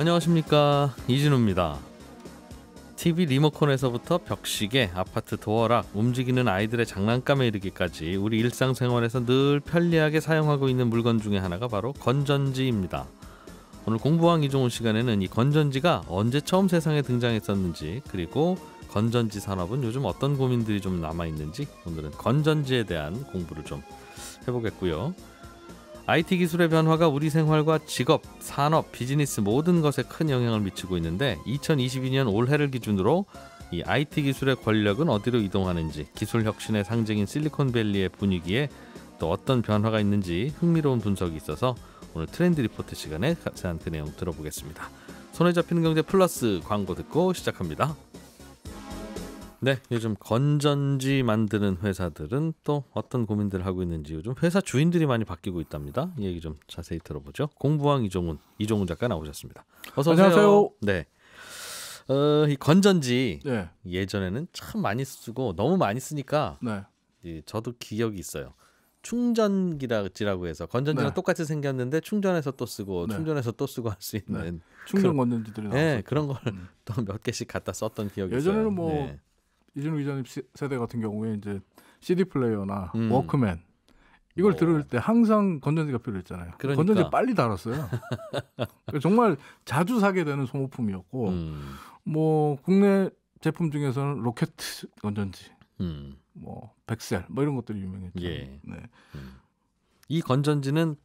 안녕하십니까 이진우입니다. TV 리모컨에서부터 벽시계, 아파트 도어락, 움직이는 아이들의 장난감에 이르기까지 우리 일상생활에서 늘 편리하게 사용하고 있는 물건 중에 하나가 바로 건전지입니다. 오늘 공부왕 이종훈 시간에는 이 건전지가 언제 처음 세상에 등장했었는지 그리고 건전지 산업은 요즘 어떤 고민들이 좀 남아 있는지 오늘은 건전지에 대한 공부를 좀 해보겠고요. IT 기술의 변화가 우리 생활과 직업, 산업, 비즈니스 모든 것에 큰 영향을 미치고 있는데 2022년 올해를 기준으로 이 IT 기술의 권력은 어디로 이동하는지 기술 혁신의 상징인 실리콘밸리의 분위기에 또 어떤 변화가 있는지 흥미로운 분석이 있어서 오늘 트렌드 리포트 시간에 자세한 그 내용 들어보겠습니다. 손에 잡히는 경제 플러스 광고 듣고 시작합니다. 네, 요즘 건전지 만드는 회사들은 또 어떤 고민들을 하고 있는지 요즘 회사 주인들이 많이 바뀌고 있답니다. 이 얘기 좀 자세히 들어보죠. 공부왕 이종훈, 이종훈 작가 나오셨습니다. 어서 오세요. 안녕하세요. 네. 어, 이 건전지 네. 예전에는 참 많이 쓰고 너무 많이 쓰니까 네. 예, 저도 기억이 있어요. 충전기라고 해서 건전지랑 네. 똑같이 생겼는데 충전해서 또 쓰고 네. 충전해서 또 쓰고 할 수 있는 충전 건전지들이 그, 네, 그런 걸 또몇 음. 개씩 갖다 썼던 기억이 예전에는 있어요. 예전에는 뭐 네. 이준우 기자님 세대 같은 경우에 이제 CD 플레이어나 음. 워크맨 이걸 오. 어. 들을 때 항상 건전지가 필요했잖아요. 그러니까. 건전지 빨리 달았어요. 정말 자주 사게 되는 소모품이었고 음. 뭐 국내 제품 중에서는 로켓 건전지, 음. 뭐 백셀 뭐 이런 것들이 유명했죠. 예. 네. 음. 이 건전지는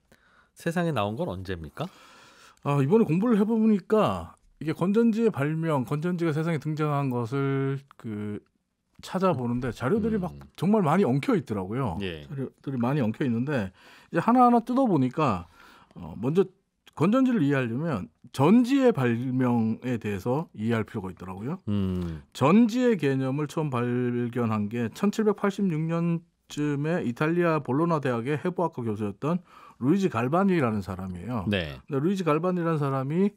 세상에 나온 건 언제입니까? 아, 이번에 공부를 해보니까 이게 건전지의 발명, 건전지가 세상에 등장한 것을 그 찾아보는데 자료들이 막 음. 정말 많이 엉켜 있더라고요. 예. 자료들이 많이 엉켜 있는데 이제 하나하나 뜯어 보니까 어 먼저 건전지를 이해하려면 전지의 발명에 대해서 이해할 필요가 있더라고요. 음. 전지의 개념을 처음 발견한 게 1786년쯤에 이탈리아 볼로나 대학의 해부학과 교수였던 루이지 갈바니라는 사람이에요. 네. 루이지 갈바니라는 사람이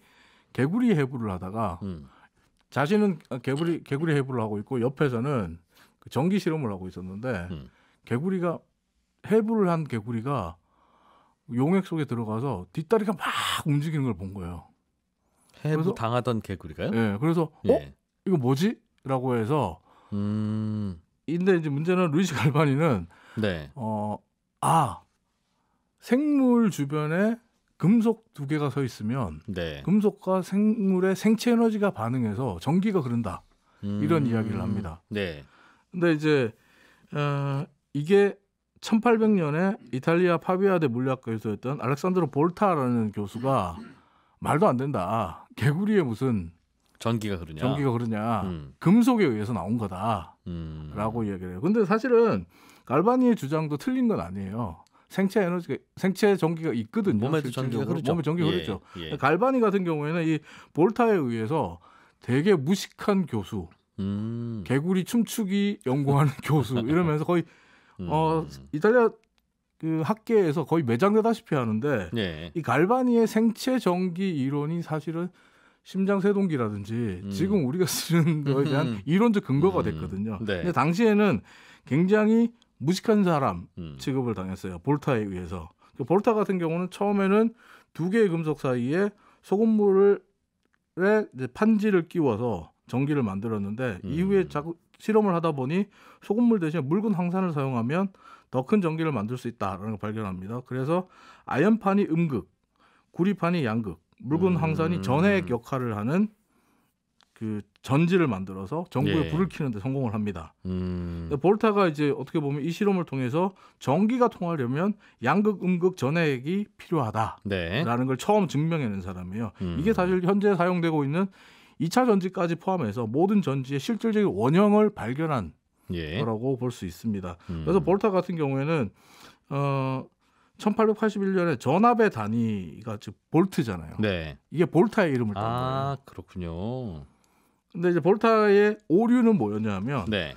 개구리 해부를 하다가 음. 자신은 개구리 개구리 해부를 하고 있고 옆에서는 그 전기 실험을 하고 있었는데 음. 개구리가 해부를 한 개구리가 용액 속에 들어가서 뒷다리가 막 움직이는 걸 본 거예요. 해부 그래서, 당하던 개구리가요? 예. 그래서 예. 어 이거 뭐지?라고 해서 음. 근데 이제 문제는 루이지 갈바니는 네. 어아 생물 주변에 금속 두 개가 서 있으면 네. 금속과 생물의 생체 에너지가 반응해서 전기가 흐른다 음. 이런 이야기를 합니다. 네. 근데 이제 어, 이게 1800년에 이탈리아 파비아대 물리학과 에서했던 알렉산드로 볼타라는 교수가 말도 안 된다. 개구리에 무슨 전기가 흐르냐? 전기가 흐르냐? 음. 금속에 의해서 나온 거다라고 음. 이야기를 해요. 근데 사실은 갈바니의 주장도 틀린 건 아니에요. 생체 에너지가 생체 전기가 있거든요. 몸에 전기가 흐르죠. 몸에 전기가 예, 흐르죠. 예. 갈바니 같은 경우에는 이 볼타에 의해서 되게 무식한 교수, 음. 개구리 춤추기 연구하는 교수 이러면서 거의 음. 어 이탈리아 그 학계에서 거의 매장되다시피 하는데 예. 이 갈바니의 생체 전기 이론이 사실은 심장 세동기라든지 음. 지금 우리가 쓰는 거에 대한 음. 이론적 근거가 음. 됐거든요. 네. 근데 당시에는 굉장히 무식한 사람 음. 취급을 당했어요. 볼타에 의해서. 그 볼타 같은 경우는 처음에는 두 개의 금속 사이에 소금물에 판지를 끼워서 전기를 만들었는데 음. 이후에 자꾸 실험을 하다 보니 소금물 대신에 묽은 황산을 사용하면 더 큰 전기를 만들 수 있다라는 걸 발견합니다. 그래서 아연판이 음극, 구리판이 양극, 묽은 음. 황산이 전해 역할을 하는 그 전지를 만들어서 정부에 예. 불을 켜는데 성공을 합니다. 음. 볼타가 이제 어떻게 보면 이 실험을 통해서 전기가 통하려면 양극 음극 전해액이 필요하다라는 네. 걸 처음 증명해낸 사람이에요. 음. 이게 사실 현재 사용되고 있는 2차 전지까지 포함해서 모든 전지의 실질적인 원형을 발견한 예. 거라고 볼 수 있습니다. 음. 그래서 볼타 같은 경우에는 어 1881년에 전압의 단위가 즉 볼트잖아요. 네. 이게 볼타의 이름을 딴 아, 거예요. 아 그렇군요. 근데 이제 볼타의 오류는 뭐였냐면 네.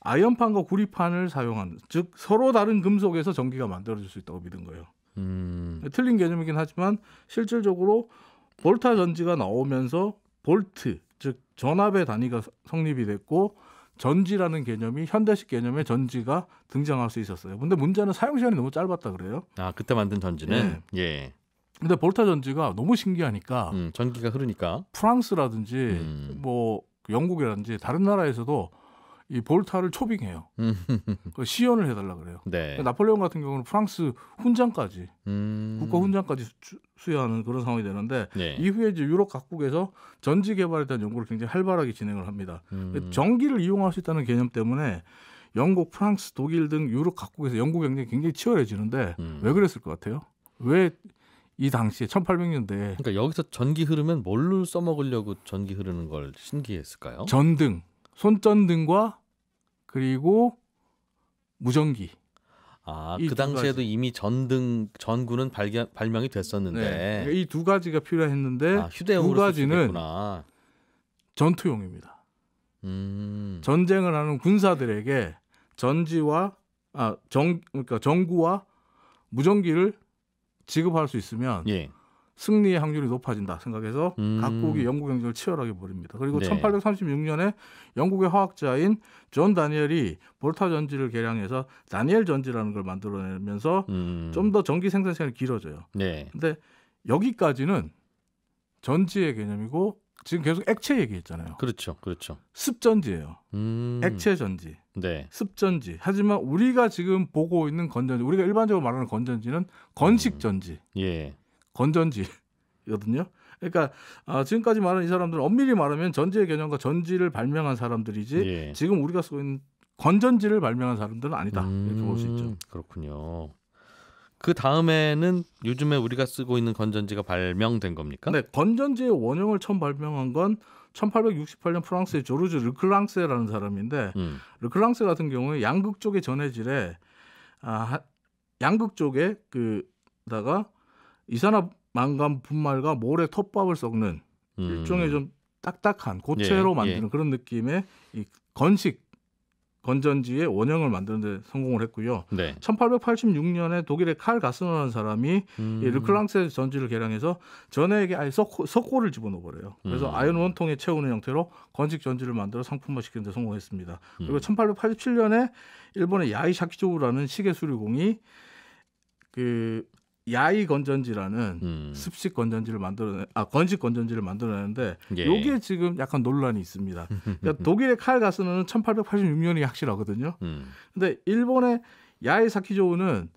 아연판과 구리판을 사용한즉 서로 다른 금속에서 전기가 만들어질 수 있다고 믿은 거예요. 음. 틀린 개념이긴 하지만 실질적으로 볼타 전지가 나오면서 볼트 즉 전압의 단위가 성립이 됐고 전지라는 개념이 현대식 개념의 전지가 등장할 수 있었어요. 근데 문제는 사용 시간이 너무 짧았다 그래요. 아 그때 만든 전지는 네. 예. 예. 근데 볼타 전지가 너무 신기하니까 음, 전기가 흐르니까 프랑스라든지 음. 뭐 영국이라든지 다른 나라에서도 이 볼타를 초빙해요. 음. 그 시연을 해달라 그래요. 네. 그러니까 나폴레옹 같은 경우는 프랑스 훈장까지 음. 국가 훈장까지 수여하는 그런 상황이 되는데 네. 이후에 이제 유럽 각국에서 전지 개발에 대한 연구를 굉장히 활발하게 진행을 합니다. 음. 전기를 이용할 수 있다는 개념 때문에 영국, 프랑스, 독일 등 유럽 각국에서 연구 경쟁이 굉장히 치열해지는데 음. 왜 그랬을 것 같아요? 왜이 당시에 1800년대. 그러니까 여기서 전기 흐르면 뭘로 써먹으려고 전기 흐르는 걸 신기했을까요? 전등, 손전등과 그리고 무전기. 아, 그 당시에도 가지. 이미 전등 전구는 발견, 발명이 됐었는데 네. 이두 가지가 필요했는데 아, 휴대용으로 두 가지는 전투용입니다. 음. 전쟁을 하는 군사들에게 전지와 아, 정 그러니까 전구와 무전기를 지급할 수 있으면 예. 승리의 확률이 높아진다 생각해서 음. 각국이 영국 경쟁을 치열하게 벌입니다. 그리고 네. 1836년에 영국의 화학자인 존 다니엘이 볼타 전지를 개량해서 다니엘 전지라는 걸 만들어내면서 음. 좀더 전기 생산 시간이 길어져요. 네. 근데 여기까지는 전지의 개념이고 지금 계속 액체 얘기했잖아요. 그렇죠, 그렇죠. 습전지예요. 음. 액체 전지, 네. 습전지. 하지만 우리가 지금 보고 있는 건전지, 우리가 일반적으로 말하는 건전지는 건식 음. 전지, 음. 예. 건전지거든요. 그러니까 아, 지금까지 말한 이 사람들은 엄밀히 말하면 전지의 개념과 전지를 발명한 사람들이지 예. 지금 우리가 쓰고 있는 건전지를 발명한 사람들은 아니다. 음. 이렇게 볼 수 있죠. 그렇군요. 그 다음에는 요즘에 우리가 쓰고 있는 건전지가 발명된 겁니까? 네, 건전지의 원형을 처음 발명한 건 1868년 프랑스의 조르주 르클랑스라는 사람인데 음. 르클랑스 같은 경우에 양극 쪽의 전해질에 아, 양극 쪽에 그다가 이산화 망간 분말과 모래 톱밥을 섞는 음. 일종의 좀 딱딱한 예, 고체로 예, 만드는 예. 그런 느낌의 이 건식 건전지의 원형을 만드는 데 성공을 했고요. 네. 1886년에 독일의 칼가스노라는 사람이 음. 이 르클랑스 의 전지를 개량해서 전해에게 아예 석고, 를 집어넣어 버려요. 그래서 음. 아연 원통에 채우는 형태로 건식 전지를 만들어 상품화 시키는 데 성공했습니다. 그리고 1887년에 음. 일본의 야이샤키조우라는 시계 수리공이 그 야이 건전지라는 음. 습식 건전지를 만들어내 아 건식 건전지를 만들어내는데 예. 요게 지금 약간 논란이 있습니다. 그러니까 독일의 칼 가스는 1886년이 확실하거든요. 음. 근데 일본의 야이 사키조우는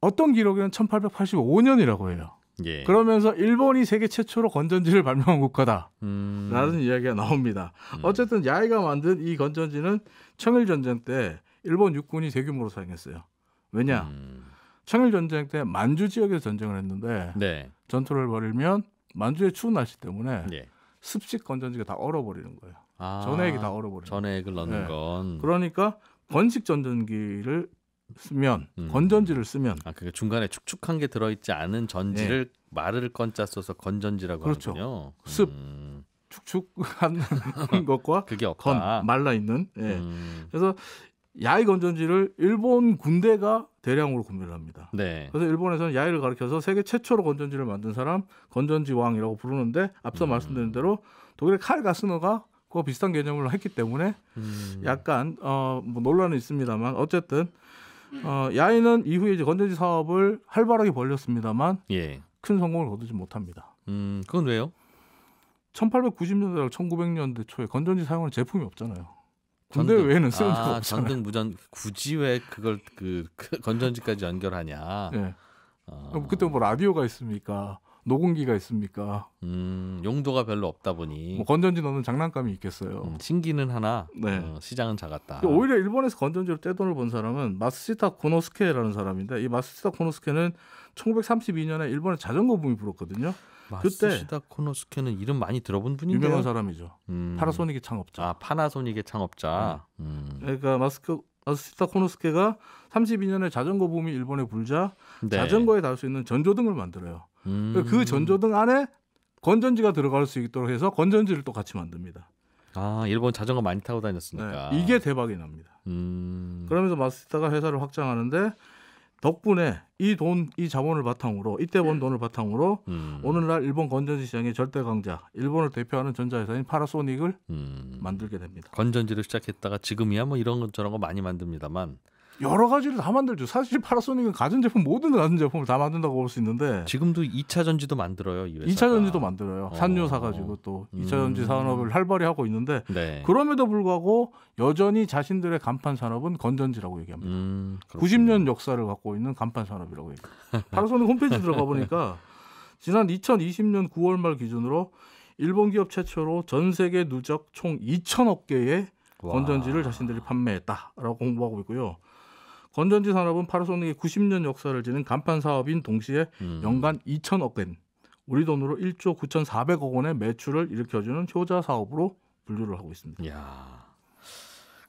어떤 기록에는 1885년이라고 해요. 예. 그러면서 일본이 세계 최초로 건전지를 발명한 국가다라는 음. 이야기가 나옵니다. 음. 어쨌든 야이가 만든 이 건전지는 청일 전쟁 때 일본 육군이 대규모로 사용했어요. 왜냐? 음. 청일 전쟁 때 만주 지역에서 전쟁을 했는데 네. 전투를 벌이면 만주의 추운 날씨 때문에 예. 습식 건전지가 다 얼어버리는 거예요. 아, 전액이 다얼어버리 전액을 넣는 네. 건. 그러니까 건식 전전기를 쓰면 음. 건전지를 쓰면 아 그게 중간에 축축한 게 들어있지 않은 전지를 예. 마를 건자 써서 건전지라고 그렇죠. 하는군요. 습 음. 축축한 것과 그게 없다. 건 말라 있는. 예. 음. 그래서 야이 건전지를 일본 군대가 대량으로 구매를 합니다. 네. 그래서 일본에서는 야이를 가리켜서 세계 최초로 건전지를 만든 사람 건전지 왕이라고 부르는데 앞서 음. 말씀드린 대로 독일의 칼 가스너가 그거 비슷한 개념으로 했기 때문에 음. 약간 어, 뭐 논란은 있습니다만 어쨌든 어, 야이는 이후에 이제 건전지 사업을 활발하게 벌렸습니다만 예. 큰 성공을 거두지 못합니다. 음, 그건 왜요? 1890년대랑 1900년대 초에 건전지 사용하는 제품이 없잖아요. 근데 전등. 왜는 쓸모가 없잖아요. 아, 전등 무전 굳이 왜 그걸 그, 그 건전지까지 연결하냐. 네. 어. 어. 그때 뭐 라디오가 있습니까? 녹음기가 있습니까? 음, 용도가 별로 없다 보니 뭐 건전지 넣는 장난감이 있겠어요. 음, 신기는 하나, 네. 어, 시장은 작았다. 오히려 일본에서 건전지로 떼돈을 번 사람은 마스시타 코노스케라는 사람인데 이 마스시타 코노스케는 1932년에 일본에 자전거 붐이 불었거든요. 마쓰시다 코노스케는 이름 많이 들어본 분인데 유명한 사람이죠. 음. 파나소닉의 창업자. 아 파나소닉의 창업자. 네. 음. 그러니까 마스크 마쓰시다 코노스케가 32년에 자전거 붐이 일본에 불자 네. 자전거에 달 수 있는 전조등을 만들어요. 그러니까 그 음. 그 전조등 안에 건전지가 들어갈 수 있도록 해서 건전지를 또 같이 만듭니다. 아 일본 자전거 많이 타고 다녔으니까 네, 이게 대박이 납니다. 음... 그러면서 마스터가 회사를 확장하는데 덕분에 이 돈, 이 자본을 바탕으로 이때 번 음. 돈을 바탕으로 음. 오늘날 일본 건전지 시장의 절대 강자, 일본을 대표하는 전자회사인 파라소닉을 음. 만들게 됩니다. 건전지를 시작했다가 지금이야 뭐 이런 것 저런 거 많이 만듭니다만 여러 가지를 다 만들죠. 사실 파라소닉은 가전제품 모든 가전제품을 다 만든다고 볼 수 있는데 지금도 2차 전지도 만들어요. 이 회사가. 2차 전지도 만들어요. 어. 산유 사가지고 또 2차 전지 음. 산업을 활발히 하고 있는데 네. 그럼에도 불구하고 여전히 자신들의 간판 산업은 건전지라고 얘기합니다. 음, 90년 역사를 갖고 있는 간판 산업이라고 얘기합니다. 파라소닉 홈페이지 들어가 보니까 지난 2020년 9월 말 기준으로 일본 기업 최초로 전 세계 누적 총 2천억 개의 건전지를 자신들이 판매했다라고 공부하고 있고요. 건전지 산업은 파라소닉의 90년 역사를 지닌 간판 사업인 동시에 음. 연간 2천억 엔, 우리 돈으로 1조 9,400억 원의 매출을 일으켜주는 효자 사업으로 분류를 하고 있습니다. 야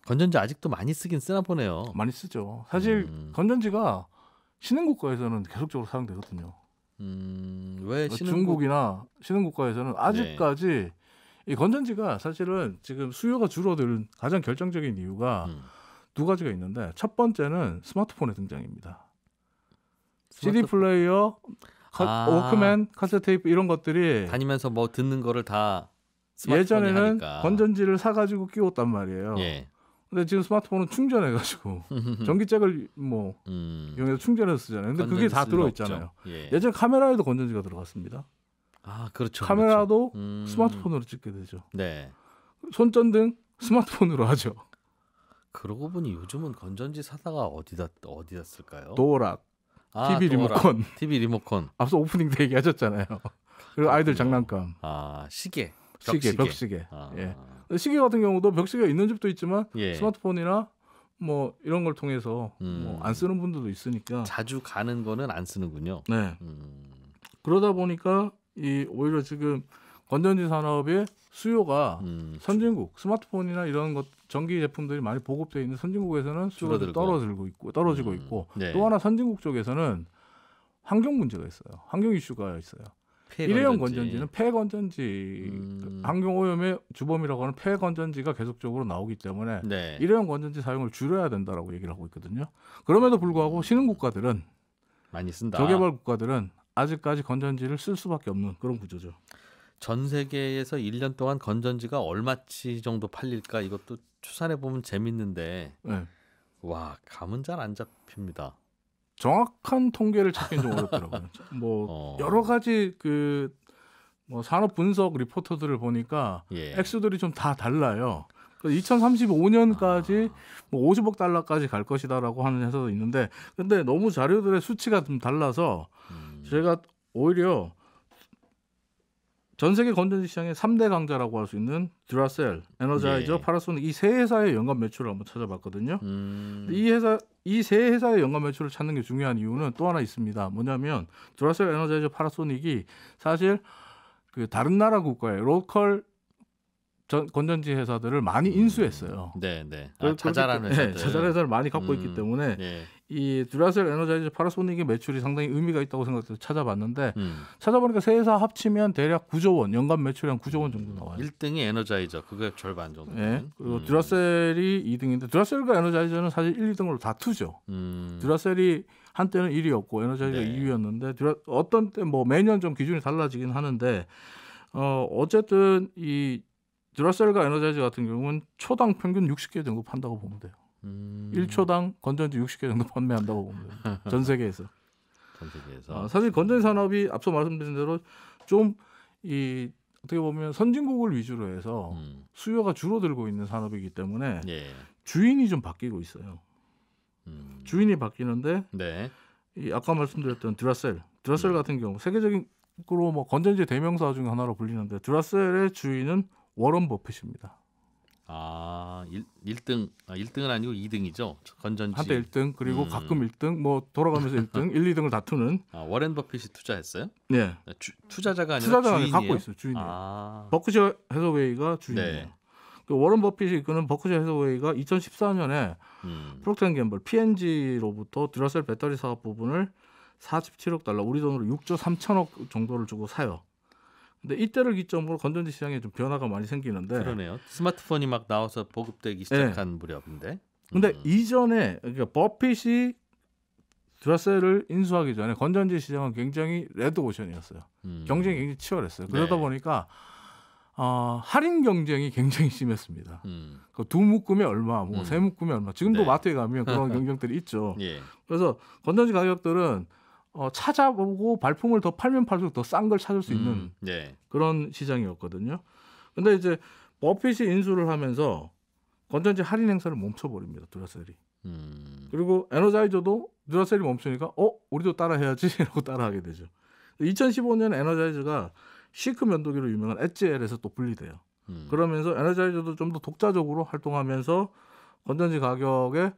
건전지 아직도 많이 쓰긴 쓰나 보네요. 많이 쓰죠. 사실 음. 건전지가 신흥국가에서는 계속적으로 사용되거든요. 음, 왜 신흥국... 중국이나 신흥국가에서는 네. 아직까지 네. 이 건전지가 사실은 지금 수요가 줄어드는 가장 결정적인 이유가 음. 두 가지가 있는데 첫 번째는 스마트폰의 등장입니다. 스마트폰. CD 플레이어, 아. 워크맨, 카세트 테이프 이런 것들이 다니면서 뭐 듣는 거를 다 예전에는 하니까. 건전지를 사가지고 끼웠단 말이에요. 예. 근데 지금 스마트폰은 충전해가지고 전기잭을 뭐 음. 이용해서 충전해서 쓰잖아요. 근데 그게 다 들어있잖아요. 예. 예전 카메라에도 건전지가 들어갔습니다. 아 그렇죠. 카메라도 그렇죠. 음. 스마트폰으로 찍게 되죠. 네. 손전등 스마트폰으로 하죠. 그러고 보니 요즘은 건전지 사다가 어디다 어디다 쓸까요? 도락. 어 아, TV 도락. 리모컨. TV 리모컨. 앞서 오프닝 때 얘기하셨잖아요. 그리고 아이들 장난감. 아 시계. 시계 시계, 벽시계. 아. 예. 시계 같은 경우도 벽시계가 있는 집도 있지만 예. 스마트폰이나 뭐 이런 걸 통해서 음. 뭐안 쓰는 분들도 있으니까 자주 가는 거는 안 쓰는군요. 네. 음. 그러다 보니까 이 오히려 지금 건전지 산업이 수요가 음. 그렇죠. 선진국 스마트폰이나 이런 것 전기 제품들이 많이 보급되어 있는 선진국에서는 수요가 줄어들고. 떨어지고 있고 떨어지고 음. 있고 네. 또 하나 선진국 쪽에서는 환경 문제가 있어요. 환경 이슈가 있어요. 일회용 건전지는 폐건전지 음. 환경 오염의 주범이라고 하는 폐건전지가 계속적으로 나오기 때문에 네. 일회용 건전지 사용을 줄여야 된다라고 얘기를 하고 있거든요. 그럼에도 불구하고 음. 신흥 국가들은 많이 쓴다. 저개발 국가들은 아직까지 건전지를 쓸 수밖에 없는 그런 구조죠. 전 세계에서 1년 동안 건전지가 얼마치 정도 팔릴까 이것도 추산해 보면 재밌는데 네. 와 감은 잘 안 잡힙니다. 정확한 통계를 찾긴 좀 어렵더라고요. 뭐 어. 여러 가지 그 뭐 산업 분석 리포터들을 보니까 예. 액수들이 좀 다 달라요. 2035년까지 그 아. 뭐 50억 달러까지 갈 것이다라고 하는 해서도 있는데 근데 너무 자료들의 수치가 좀 달라서 음. 제가 오히려 전 세계 건전지 시장의 3대 강자라고 할 수 있는 드라셀, 에너자이저, 네. 파라소닉 이 세 회사의 연간 매출을 한번 찾아봤거든요. 음. 이 회사 이 세 회사의 연간 매출을 찾는 게 중요한 이유는 또 하나 있습니다. 뭐냐면 드라셀, 에너자이저, 파라소닉이 사실 그 다른 나라 국가의 로컬 전, 건전지 회사들을 많이 음. 인수했어요. 음. 네, 네. 아, 자잘한 네, 회사들. 네, 자잘한 회사를 많이 갖고 음. 있기 때문에 네. 이 듀라셀 에너자이즈 파라소닉의 매출이 상당히 의미가 있다고 생각해서 찾아봤는데 음. 찾아보니까 세 회사 합치면 대략 9조 원 연간 매출이 한 9조 원 정도 나와요. 1등이 에너자이저 그게 절반 정도. 네. 그리고 음. 듀라셀이 2등인데 듀라셀과 에너자이저는 사실 1, 2등으로 다투죠. 음. 듀라셀이 한때는 1위였고 에너자이저 네. 2위였는데 드라 어떤 때 뭐 매년 좀 기준이 달라지긴 하는데 어 어쨌든 이 듀라셀과 에너자이저 같은 경우는 초당 평균 60개 등급한다고 보면 돼요. 음. 1초당 건전지 60개 정도 판매한다고 봅니다. 전 세계에서. 전 세계에서. 아, 사실 건전지 산업이 앞서 말씀드린 대로 좀 이 어떻게 보면 선진국을 위주로 해서 음. 수요가 줄어들고 있는 산업이기 때문에 예. 주인이 좀 바뀌고 있어요. 음. 주인이 바뀌는데 네. 이 아까 말씀드렸던 드라셀, 드라셀 네. 같은 경우 세계적인 으로 뭐 건전지 대명사 중 하나로 불리는데 드라셀의 주인은 워런 버핏입니다. 아. 아, 1, 등 1등은 아니고 2등이죠. 건전지. 한때 1등 그리고 음. 가끔 1등 뭐 돌아가면서 1등, 1, 2등을 다투는. 아, 워렌 버핏이 투자했어요? 네. 아, 주, 투자자가 아니라 투자자가 주인이에요? 갖고 있어요. 주인이에요. 아. 버크셔 해서웨이가 주인이에요. 네. 그 워런 버핏이 이끄는 버크셔 해서웨이가 2014년에 음. 프록텐갬블 P&G로부터 n 드라셀 배터리 사업 부분을 47억 달러, 우리 돈으로 6조 3천억 정도를 주고 사요. 근데 이때를 기점으로 건전지 시장에 좀 변화가 많이 생기는데 그러네요. 스마트폰이 막 나와서 보급되기 예. 시작한 네. 무렵인데. 근데 음. 이전에 그러니까 버핏이 드라셀을 인수하기 전에 건전지 시장은 굉장히 레드 오션이었어요. 음. 경쟁이 굉장히 치열했어요. 그러다 네. 보니까 어, 할인 경쟁이 굉장히 심했습니다. 음. 그 두묶음이 얼마, 뭐세 음. 묶음이 얼마. 지금도 네. 마트에 가면 그런 경쟁들이 있죠. 예. 그래서 건전지 가격들은 어, 찾아보고 발품을 더 팔면 팔수록 더 싼 걸 찾을 수 있는 음, 예. 그런 시장이었거든요. 근데 이제 버핏이 인수를 하면서 건전지 할인 행사를 멈춰버립니다. 드라셀이. 음. 그리고 에너자이저도 드라셀이 멈추니까 어 우리도 따라 해야지 라고 따라하게 되죠. 2015년 에너자이저가 시크 면도기로 유명한 엣지엘에서 또 분리돼요. 음. 그러면서 에너자이저도 좀 더 독자적으로 활동하면서 건전지 가격에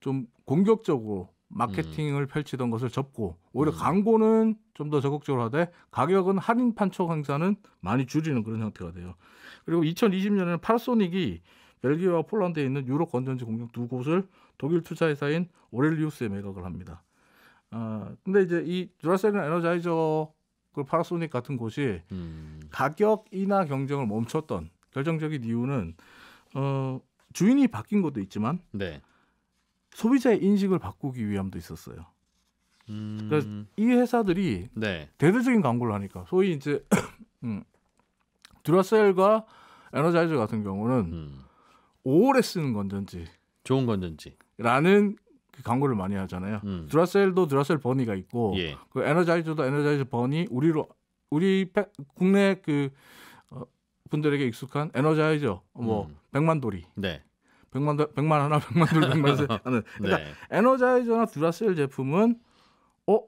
좀 공격적으로 마케팅을 음. 펼치던 것을 접고 오히려 음. 광고는 좀 더 적극적으로 하되 가격은 할인 판촉 행사는 많이 줄이는 그런 형태가 돼요. 그리고 2020년에는 파소닉이 라 벨기에와 폴란드에 있는 유럽 건전지 공장 두 곳을 독일 투자회사인 오렐리우스에 매각을 합니다. 아, 근데 이제 이 듀라셀은 에너자이저 그 파라소닉 같은 곳이 음. 가격 인하 경쟁을 멈췄던 결정적인 이유는 어, 주인이 바뀐 것도 있지만 네. 소비자의 인식을 바꾸기 위함도 있었어요. 음... 그러니까 이 회사들이 네. 대대적인 광고를 하니까 소위 이제 음, 듀라셀과 에너자이저 같은 경우는 음. 오래 쓰는 건전지 좋은 건전지라는 그 광고를 많이 하잖아요. 음. 듀라셀도 듀라셀 버니가 있고 예. 그 에너자이저도 에너자이저 버니 우리로 우리 국내 그 어, 분들에게 익숙한 에너자이저 뭐 음. 백만돌이 네. 백만 1 0 백만 하나, 1 0 0만 둘, 백만 세 하는. 그러니까 네. 에너자이저나 듀라셀 제품은 어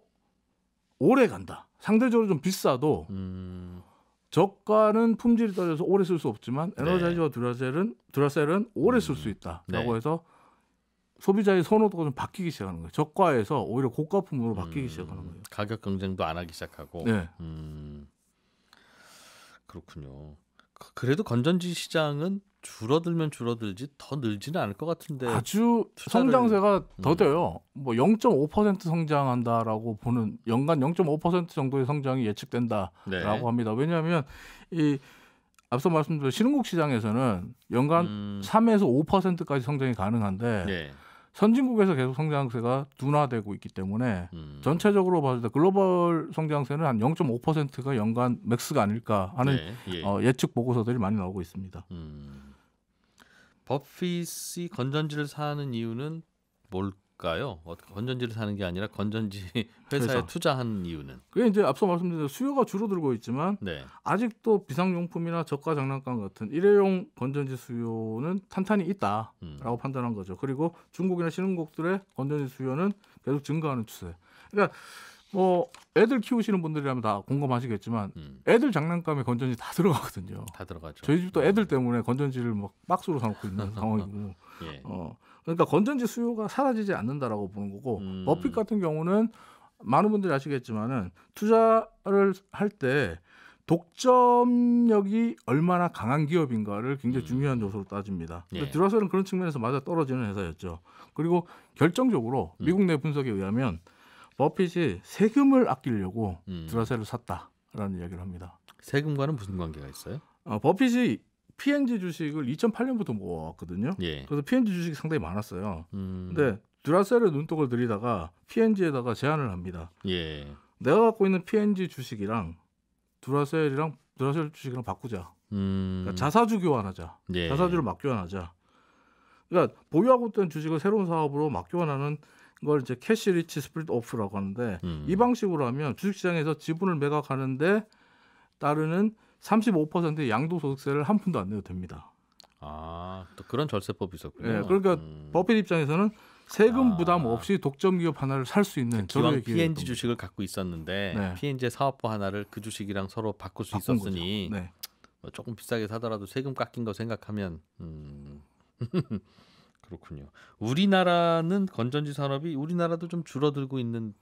오래 간다. 상대적으로 좀 비싸도 음... 저가는 품질이 떨어져서 오래 쓸 수 없지만 네. 에너자이저와 듀라셀은 듀라셀은 오래 쓸수 음. 있다라고 네. 해서 소비자의 선호도가 좀 바뀌기 시작하는 거예요. 저가에서 오히려 고가품으로 바뀌기 음... 시작하는 거예요. 가격 경쟁도 안 하기 시작하고. 네. 음. 그렇군요. 그래도 건전지 시장은 줄어들면 줄어들지 더 늘지는 않을 것 같은데 아주 투자를... 성장세가 더뎌요. 음. 뭐0.5% 성장한다라고 보는 연간 0.5% 정도의 성장이 예측된다라고 네. 합니다. 왜냐하면 이 앞서 말씀드린 신흥국 시장에서는 연간 음. 3에서 5%까지 성장이 가능한데 네. 선진국에서 계속 성장세가 둔화되고 있기 때문에 음. 전체적으로 봤을 때 글로벌 성장세는 한 0.5%가 연간 맥스가 아닐까 하는 예, 예. 어, 예측 보고서들이 많이 나오고 있습니다. 음. 버핏이 건전지를 사는 이유는 뭘 까요? 어떻게 건전지를 사는 게 아니라 건전지 회사에 회사. 투자한 이유는? 그게 이제 앞서 말씀드린 수요가 줄어들고 있지만 네. 아직도 비상용품이나 저가 장난감 같은 일회용 건전지 수요는 탄탄히 있다라고 음. 판단한 거죠. 그리고 중국이나 신흥국들의 건전지 수요는 계속 증가하는 추세. 그러니까 뭐 애들 키우시는 분들이라면 다 공감하시겠지만 음. 애들 장난감에 건전지 다 들어가거든요. 다 들어가죠. 저희 집도 음. 애들 때문에 건전지를 막 박스로 사놓고 있는 상황이고. 예. 어. 그러니까 건전지 수요가 사라지지 않는다라고 보는 거고 음. 머핏 같은 경우는 많은 분들이 아시겠지만은 투자를 할 때 독점력이 얼마나 강한 기업인가를 굉장히 음. 중요한 요소로 따집니다. 예. 드라셀은 그런 측면에서 맞아 떨어지는 회사였죠. 그리고 결정적으로 음. 미국 내 분석에 의하면 버핏이 세금을 아끼려고 드라셀을 음. 샀다라는 이야기를 합니다. 세금과는 무슨 관계가 있어요? 어, 버핏이 PNG 주식을 2008년부터 모아왔거든요. 예. 그래서 PNG 주식이 상당히 많았어요. 음. 근데 드라셀의 눈독을 들이다가 PNG에다가 제안을 합니다. 예. 내가 갖고 있는 PNG 주식이랑 드라셀이랑 드라셀 주식이랑 바꾸자. 음. 그러니까 자사주 교환하자. 예. 자사주를 막교환하자. 그러니까 보유하고 있던 주식을 새로운 사업으로 막교환하는 걸 이제 캐시리치 스플릿 오프라고 하는데 음. 이 방식으로 하면 주식시장에서 지분을 매각하는데 따르는 35%의 양도소득세를 한 푼도 안 내도 됩니다. 아, 또 그런 절세법이 있었군요. 네, 그러니까 음. 버핏 입장에서는 세금 아. 부담 없이 독점 기업 하나를 살 수 있는 그 기왕 PNG 주식을 갖고 있었는데 네. p g 사업부 하나를 그 주식이랑 서로 바꿀 수 있었으니 네. 뭐 조금 비싸게 사더라도 세금 깎인 거 생각하면 음. 그렇군요. 우리나라는 건전지 산업이 우리나라도 좀 줄어들고 있는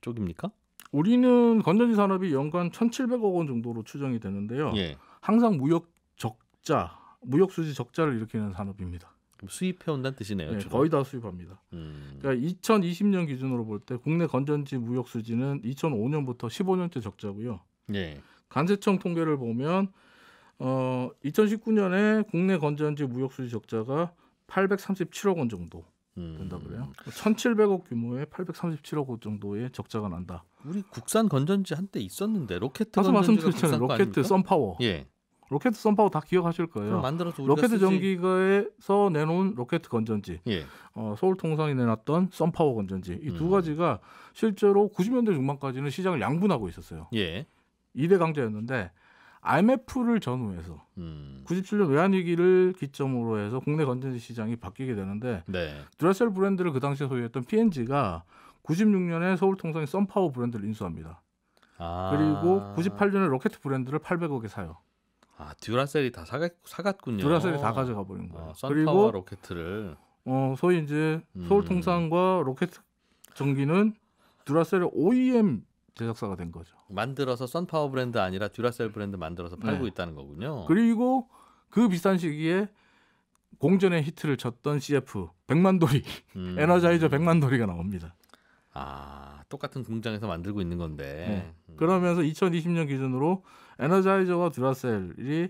쪽입니까? 우리는 건전지 산업이 연간 1,700억 원 정도로 추정이 되는데요. 예. 항상 무역 적자, 무역 수지 적자를 일으키는 산업입니다. 수입해 온다는 뜻이네요. 네, 거의 다 수입합니다. 음. 그러니까 2020년 기준으로 볼 때 국내 건전지 무역 수지는 2005년부터 15년째 적자고요. 예. 관세청 통계를 보면 어, 2019년에 국내 건전지 무역 수지 적자가 837억 원 정도. 음. 된다 그래요. 1,700억 규모의 837억 정도의 적자가 난다. 우리 국산 건전지 한때 있었는데 로켓 가 말씀드렸잖아요. 로켓 썬파워. 예. 로켓 썬파워 다 기억하실 거예요. 만들어서 우리가 로켓 전기가에서 내놓은 로켓 건전지, 예. 어, 서울 통상이 내놨던 썬파워 건전지 이두 음. 가지가 실제로 90년대 중반까지는 시장을 양분하고 있었어요. 예. 2대 강자였는데 IMF를 전후해서 음. 97년 외환위기를 기점으로 해서 국내 건전지 시장이 바뀌게 되는데 네. 드레셀 브랜드를 그 당시에 소유했던 P&G가 96년에 서울통상의 썬파워 브랜드를 인수합니다. 아. 그리고 98년에 로켓 브랜드를 800억에 사요. 아 듀라셀이 다 사갔, 사갔군요. 듀라셀이 다 가져가 버린 거예요. 아, 그리고 로켓을 어 소위 이제 서울통상과 음. 로켓 전기는 듀라셀의 OEM 제작사가 된 거죠. 만들어서 선파워 브랜드 아니라 듀라셀 브랜드 만들어서 팔고 네. 있다는 거군요. 그리고 그비슷 시기에 공전의 히트를 쳤던 CF 백만돌이 음. 에너자이저 백만돌이가 나옵니다. 아 똑같은 공장에서 만들고 있는 건데 네. 그러면서 2020년 기준으로 에너자이저와 듀라셀이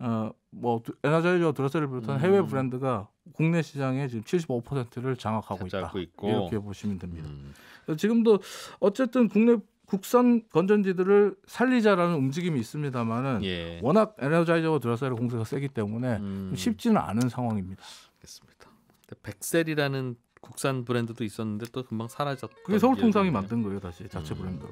어뭐 에너자이저 드러셀을 비롯한 음. 해외 브랜드가 국내 시장의 지금 75%를 장악하고 있다. 있고. 이렇게 보시면 됩니다. 음. 지금도 어쨌든 국내 국산 건전지들을 살리자라는 움직임이 있습니다만은 예. 워낙 에너자이저와 드라셀의 공세가 세기 때문에 음. 쉽지는 않은 상황입니다. 알겠습니다. 백셀이라는 국산 브랜드도 있었는데 또 금방 사라졌. 그게 서울통상이 만드 거예요, 다시 자체 음. 브랜드로.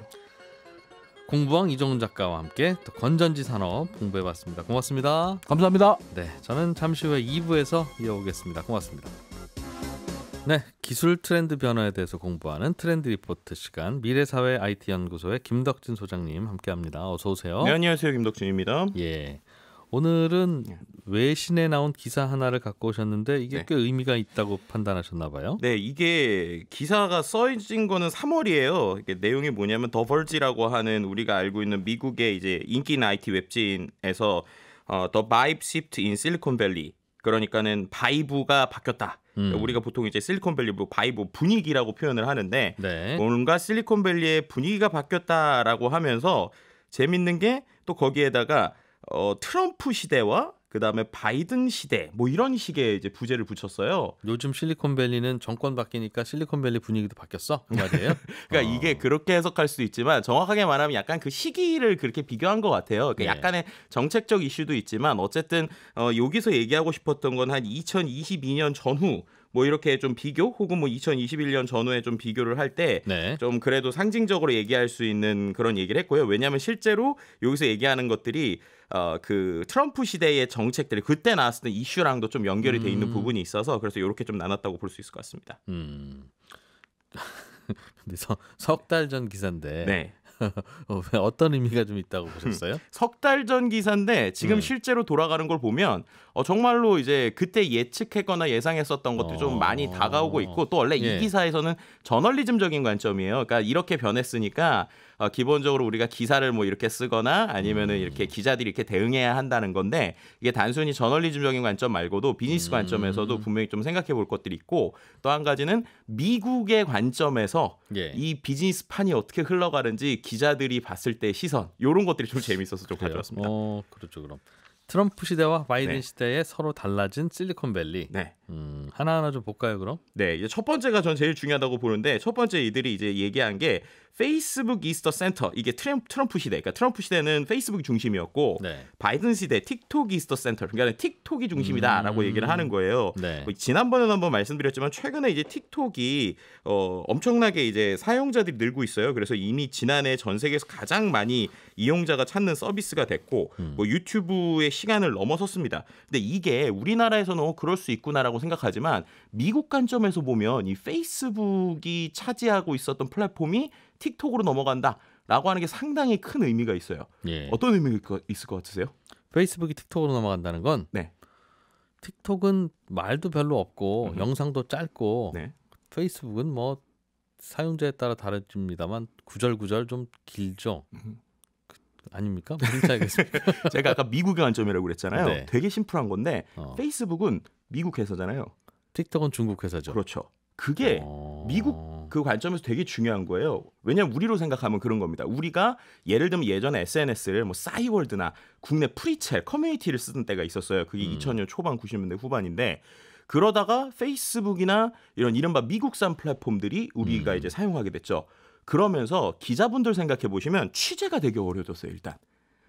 공부왕 이종훈 작가와 함께 또 건전지 산업 공부해봤습니다. 고맙습니다. 감사합니다. 네, 저는 잠시 후에 2부에서 이어오겠습니다. 고맙습니다. 네, 기술 트렌드 변화에 대해서 공부하는 트렌드 리포트 시간 미래사회 IT 연구소의 김덕진 소장님 함께합니다. 어서 오세요. 네, 안녕하세요, 김덕진입니다. 예. 오늘은 예. 외신에 나온 기사 하나를 갖고 오셨는데 이게 네. 꽤 의미가 있다고 판단하셨나 봐요. 네, 이게 기사가 써진 거는 3월이에요. 이게 내용이 뭐냐면 더 벌지라고 하는 우리가 알고 있는 미국의 이제 인기 나이티 웹진에서 어, The Vibe Shift i 그러니까는 바이브가 바뀌었다. 음. 우리가 보통 이제 실리콘밸리 뭐 바이브 분위기라고 표현을 하는데 네. 뭔가 실리콘밸리의 분위기가 바뀌었다라고 하면서 재밌는 게 또 거기에다가 어, 트럼프 시대와 그다음에 바이든 시대 뭐 이런 식의 이제 부제를 붙였어요. 요즘 실리콘밸리는 정권 바뀌니까 실리콘밸리 분위기도 바뀌었어. 그 네. 말이에요. 그러니까 어. 이게 그렇게 해석할 수도 있지만 정확하게 말하면 약간 그 시기를 그렇게 비교한 것 같아요. 그러니까 네. 약간의 정책적 이슈도 있지만 어쨌든 어, 여기서 얘기하고 싶었던 건 한 2022년 전후 뭐 이렇게 좀 비교 혹은 뭐 2021년 전후에 좀 비교를 할 때좀 네. 그래도 상징적으로 얘기할 수 있는 그런 얘기를 했고요. 왜냐하면 실제로 여기서 얘기하는 것들이 어 그 트럼프 시대의 정책들이 그때 나왔던 이슈랑도 좀 연결이 돼 있는 음. 부분이 있어서 그래서 이렇게 좀 나눴다고 볼 수 있을 것 같습니다. 음. 석달 전 기사인데 네. 어, 어떤 의미가 좀 있다고 보셨어요? 음. 석달 전 기사인데 지금 음. 실제로 돌아가는 걸 보면 어, 정말로 이제 그때 예측했거나 예상했었던 것도 어... 좀 많이 다가오고 있고 또 원래 예. 이 기사에서는 저널리즘적인 관점이에요. 그러니까 이렇게 변했으니까 어, 기본적으로 우리가 기사를 뭐 이렇게 쓰거나 아니면은 이렇게 음. 기자들이 이렇게 대응해야 한다는 건데 이게 단순히 저널리즘적인 관점 말고도 비즈니스 음. 관점에서도 분명히 좀 생각해 볼 것들이 있고 또 한 가지는 미국의 관점에서 예. 이 비즈니스 판이 어떻게 흘러가는지 기자들이 봤을 때 시선 이런 것들이 좀 재미있어서 좀 가져왔습니다. 어, 그렇죠 그럼. 트럼프 시대와 바이든 네. 시대에 서로 달라진 실리콘밸리. 네. 음, 하나하나 좀 볼까요, 그럼? 네, 이제 첫 번째가 전 제일 중요하다고 보는데 첫 번째 이들이 이제 얘기한 게 페이스북 이스터 센터 이게 트럼프, 트럼프 시대, 그러니까 트럼프 시대는 페이스북 중심이었고 네. 바이든 시대 틱톡 이스터 센터, 그러니까 틱톡이 중심이다라고 음. 얘기를 하는 거예요. 네. 뭐 지난번에도 한번 말씀드렸지만 최근에 이제 틱톡이 어, 엄청나게 이제 사용자들이 늘고 있어요. 그래서 이미 지난해 전 세계에서 가장 많이 이용자가 찾는 서비스가 됐고 음. 뭐 유튜브의 시간을 넘어섰습니다. 근데 이게 우리나라에서는 어, 그럴 수 있구나라고 있다고 생각하지만 미국 관점에서 보면 이 페이스북이 차지하고 있었던 플랫폼이 틱톡으로 넘어간다. 라고 하는 게 상당히 큰 의미가 있어요. 예. 어떤 의미가 있을 것 같으세요? 페이스북이 틱톡으로 넘어간다는 건 네. 틱톡은 말도 별로 없고 음흠. 영상도 짧고 네. 페이스북은 뭐 사용자에 따라 다릅니다만 구절구절 좀 길죠. 음흠. 아닙니까? 무슨 뭐 차이겠습니까? 제가 아까 미국의 관점이라고 그랬잖아요. 네. 되게 심플한 건데 어. 페이스북은 미국 회사잖아요. 틱톡은 중국 회사죠. 그렇죠. 그게 어... 미국 그 관점에서 되게 중요한 거예요. 왜냐면 우리로 생각하면 그런 겁니다. 우리가 예를 들면 예전에 SNS를 뭐 싸이월드나 국내 프리첼 커뮤니티를 쓰던 때가 있었어요. 그게 음. 2000년 초반 90년대 후반인데 그러다가 페이스북이나 이런 이른바 미국산 플랫폼들이 우리가 음. 이제 사용하게 됐죠. 그러면서 기자분들 생각해 보시면 취재가 되게 어려졌어요, 워 일단.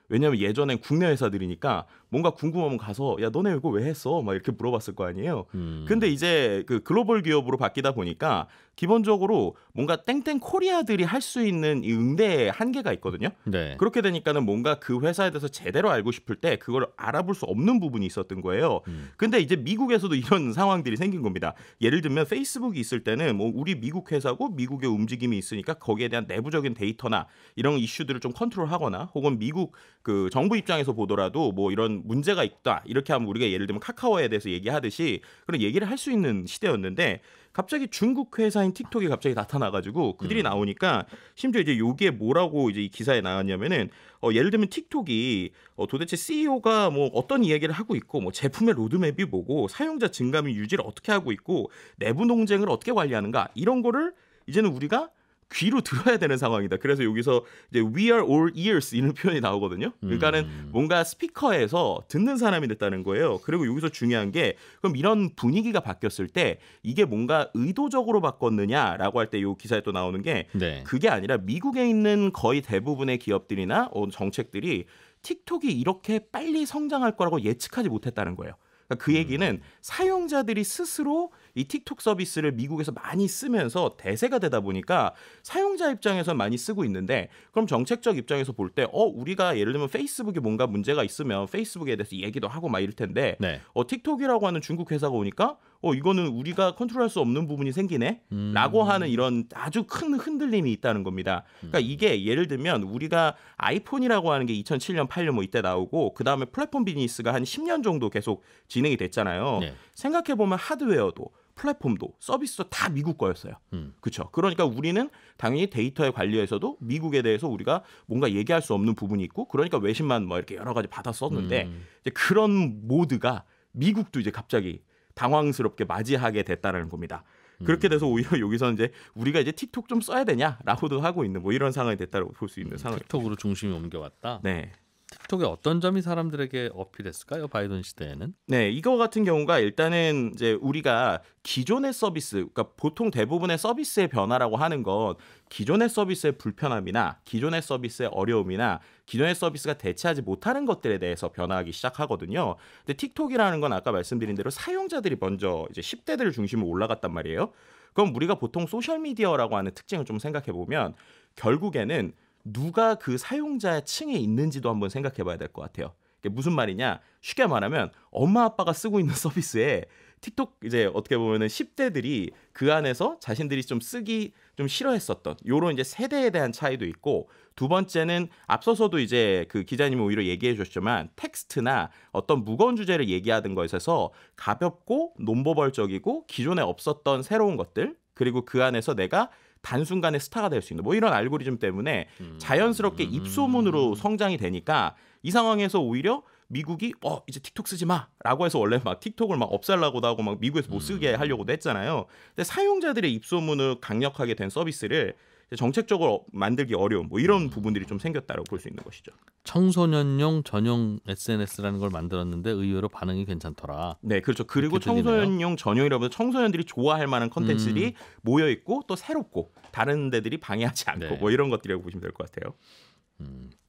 왜냐하면 예전에 국내 회사들이니까 뭔가 궁금하면 가서 야 너네 이거 왜 했어? 막 이렇게 물어봤을 거 아니에요. 음. 근데 이제 그 글로벌 기업으로 바뀌다 보니까 기본적으로 뭔가 땡땡 코리아들이 할 수 있는 이 응대의 한계가 있거든요. 네. 그렇게 되니까는 뭔가 그 회사에 대해서 제대로 알고 싶을 때 그걸 알아볼 수 없는 부분이 있었던 거예요. 음. 근데 이제 미국에서도 이런 상황들이 생긴 겁니다. 예를 들면 페이스북이 있을 때는 뭐 우리 미국 회사고 미국의 움직임이 있으니까 거기에 대한 내부적인 데이터나 이런 이슈들을 좀 컨트롤하거나 혹은 미국 그 정부 입장에서 보더라도 뭐 이런 문제가 있다 이렇게 하면 우리가 예를 들면 카카오에 대해서 얘기하듯이 그런 얘기를 할 수 있는 시대였는데 갑자기 중국 회사인 틱톡이 갑자기 나타나가지고 그들이 음. 나오니까 심지어 이제 요게 뭐라고 이제 이 기사에 나왔냐면은 어, 예를 들면 틱톡이 어, 도대체 CEO가 뭐 어떤 이야기를 하고 있고 뭐 제품의 로드맵이 뭐고 사용자 증가 및 유지를 어떻게 하고 있고 내부 농쟁을 어떻게 관리하는가 이런 거를 이제는 우리가 귀로 들어야 되는 상황이다. 그래서 여기서 이제 we are all ears 이런 표현이 나오거든요. 그러니까는 음. 뭔가 스피커에서 듣는 사람이 됐다는 거예요. 그리고 여기서 중요한 게 그럼 이런 분위기가 바뀌었을 때 이게 뭔가 의도적으로 바꿨느냐라고 할 때 요 기사에 또 나오는 게 네. 그게 아니라 미국에 있는 거의 대부분의 기업들이나 정책들이 틱톡이 이렇게 빨리 성장할 거라고 예측하지 못했다는 거예요. 그러니까 그 음. 얘기는 음. 사용자들이 스스로 이 틱톡 서비스를 미국에서 많이 쓰면서 대세가 되다 보니까 사용자 입장에서 많이 쓰고 있는데 그럼 정책적 입장에서 볼 때 어 우리가 예를 들면 페이스북이 뭔가 문제가 있으면 페이스북에 대해서 얘기도 하고 막 이럴 텐데 네. 어 틱톡이라고 하는 중국 회사가 오니까 어 이거는 우리가 컨트롤할 수 없는 부분이 생기네라고 음. 하는 이런 아주 큰 흔들림이 있다는 겁니다. 그러니까 음. 이게 예를 들면 우리가 아이폰이라고 하는 게 2007년, 8년 뭐 이때 나오고 그 다음에 플랫폼 비즈니스가 한 10년 정도 계속 진행이 됐잖아요. 네. 생각해 보면 하드웨어도 플랫폼도 서비스도 다 미국 거였어요. 음. 그렇죠. 그러니까 우리는 당연히 데이터의 관리에서도 미국에 대해서 우리가 뭔가 얘기할 수 없는 부분이 있고 그러니까 외신만 뭐 이렇게 여러 가지 받아 썼는데 음. 이제 그런 모드가 미국도 이제 갑자기 당황스럽게 맞이하게 됐다는 라 겁니다. 그렇게 음. 돼서 오히려 여기서 이제 우리가 이제 틱톡 좀 써야 되냐라고도 하고 있는 뭐 이런 상황이 됐다고 볼 수 있는 상황. 틱톡으로 중심이 옮겨왔다. 네. 틱톡의 어떤 점이 사람들에게 어필했을까요? 바이든 시대에는? 네, 이거 같은 경우가 일단은 이제 우리가 기존의 서비스, 그러니까 보통 대부분의 서비스의 변화라고 하는 건 기존의 서비스의 불편함이나 기존의 서비스의 어려움이나 기존의 서비스가 대체하지 못하는 것들에 대해서 변화하기 시작하거든요. 근데 틱톡이라는 건 아까 말씀드린 대로 사용자들이 먼저 이제 10대들을 중심으로 올라갔단 말이에요. 그럼 우리가 보통 소셜 미디어라고 하는 특징을 좀 생각해 보면 결국에는 누가 그 사용자의 층에 있는지도 한번 생각해 봐야 될 것 같아요. 이게 무슨 말이냐? 쉽게 말하면 엄마 아빠가 쓰고 있는 서비스에 틱톡 이제 어떻게 보면은 10대들이 그 안에서 자신들이 좀 쓰기 좀 싫어했었던 요런 이제 세대에 대한 차이도 있고 두 번째는 앞서서도 이제 그 기자님이 오히려 얘기해 주셨지만 텍스트나 어떤 무거운 주제를 얘기하던 것에서 가볍고 논버벌적이고 기존에 없었던 새로운 것들 그리고 그 안에서 내가 단순간에 스타가 될 수 있는 뭐 이런 알고리즘 때문에 음. 자연스럽게 입소문으로 음. 성장이 되니까 이 상황에서 오히려 미국이 어 이제 틱톡 쓰지 마라고 해서 원래 막 틱톡을 막 없앨라고도 하고 막 미국에서 못 쓰게 음. 하려고도 했잖아요. 근데 사용자들의 입소문을 강력하게 된 서비스를 정책적으로 만들기 어려운 뭐 이런 음. 부분들이 좀 생겼다고 볼 수 있는 것이죠. 청소년용 전용 SNS라는 걸 만들었는데 의외로 반응이 괜찮더라. 네, 그렇죠. 그리고 청소년용 전용이라면서 청소년들이 좋아할 만한 컨텐츠들이 음. 모여 있고 또 새롭고 다른 데들이 방해하지 않고 네. 뭐 이런 것들이라고 보시면 될 것 같아요.